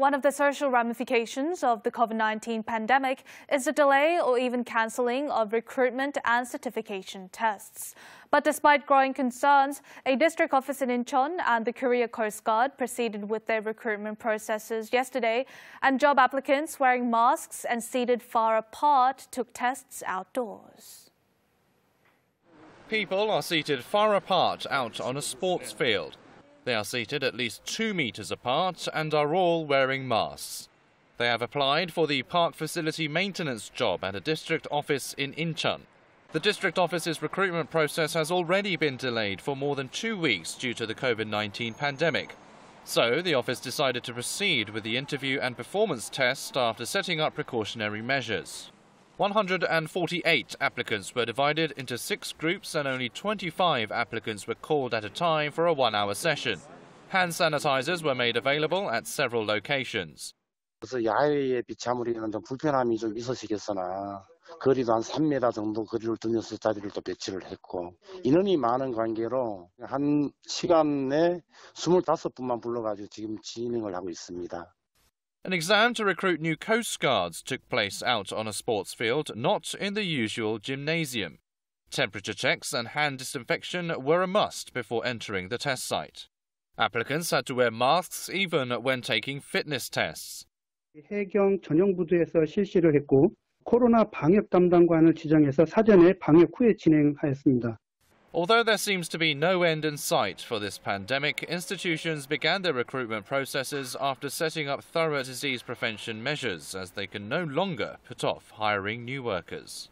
One of the social ramifications of the COVID-19 pandemic is the delay or even cancelling of recruitment and certification tests. But despite growing concerns, a district office in Incheon and the Korea Coast Guard proceeded with their recruitment processes yesterday, and job applicants wearing masks and seated far apart took tests outdoors. People are seated far apart out on a sports field. They are seated at least two metres apart and are all wearing masks. They have applied for the park facility maintenance job at a district office in Incheon. The district office's recruitment process has already been delayed for more than two weeks due to the COVID-19 pandemic. So the office decided to proceed with the interview and performance test after setting up precautionary measures. 148 applicants were divided into six groups and only 25 applicants were called at a time for a one-hour session. Hand sanitizers were made available at several locations. 야외에 아무리는 좀 불편함이 있으시겠으나 거리도 한 3m 정도 거리를 두면서 자리를 또 배치를 했고 인원이 많은 관계로 한 시간 내 25분만 불러가지고 지금 진행을 하고 있습니다. An exam to recruit new Coast Guards took place out on a sports field, not in the usual gymnasium. Temperature checks and hand disinfection were a must before entering the test site. Applicants had to wear masks even when taking fitness tests. 해경 전용 부두에서 실시를 했고 코로나 방역 담당관을 지정해서 사전에 방역 후에 진행하였습니다. Although there seems to be no end in sight for this pandemic, institutions began their recruitment processes after setting up thorough disease prevention measures as they can no longer put off hiring new workers.